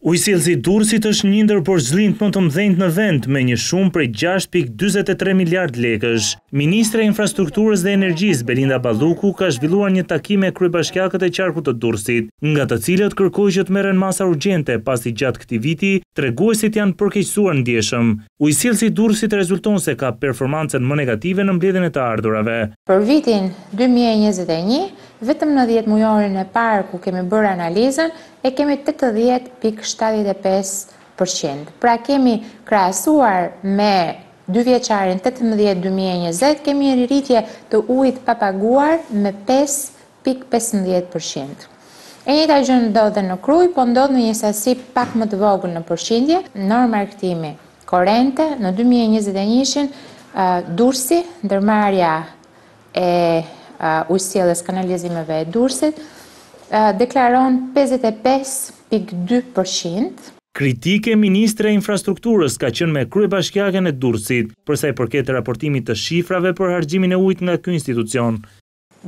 Ujësilësi Durësit është njëndër për zlinët më të mdhenjët në vend me një shumë prej 6.23 miljard lekësh. Ministre Infrastrukturës dhe Energjis Belinda Baluku ka zhvilluar një takime bashkjakët e qarku të Durësit, nga të cilët kërkoj që të meren masa urgente pasi gjatë këti viti, treguesit janë përkeqësuar në djeshëm. Ujësilësi Durësit rezulton se ka performancen më negative në mbledin e të ardurave. Për vitin 2021, vetëm në 10 mujorin e parë ku kemi bërë analizën, e kemi 80.75%. Pra kemi krasuar me 2 vjeqarin 18.2020, kemi një rritje të ujt papaguar me 5.15%. E një taj gjënë dhe në kruj, po ndodhë në një sasi pak më të vogën në përshindje, në nërë markëtimi korente, në 2021, uh, dursi, ndërmarja ujësielës uh, kanalizimeve e dursit, uh, deklaron 55.2%. Kritike Ministre e Infrastrukturës ka qënë me krye bashkjagen e Durësit, përsa i përket e raportimit të shifrave për hargjimin e ujt nga kjo institucion.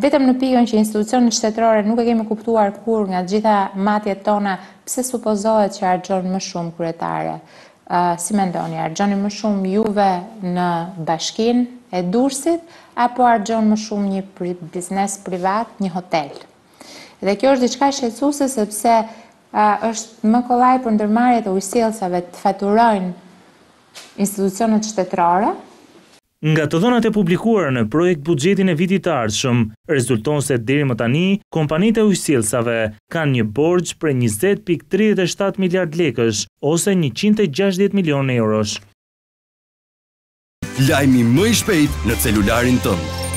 Vetëm në pion që institucion në shtetërore nuk e kemi kuptuar kur nga gjitha matjet tona, pëse supozohet që hargjon më shumë kryetare si me ndoni, arë më shumë juve në bashkin e dursit, apo arë më shumë një biznes privat, një hotel. Dhe kjo është diçka shetsuse, sepse është më kolaj për ndërmarjet e ujësilsave të faturojnë institucionet qëtetrare, Nga të dhënat e publikuara në projekt buxhetin e vitit të ardhshëm, rezulton se deri më tani kompanitë e kanë një borx prej 20.37 miliard lekësh ose 160 milionë eurosh. Lajmi më i shpejt në celularin tënd.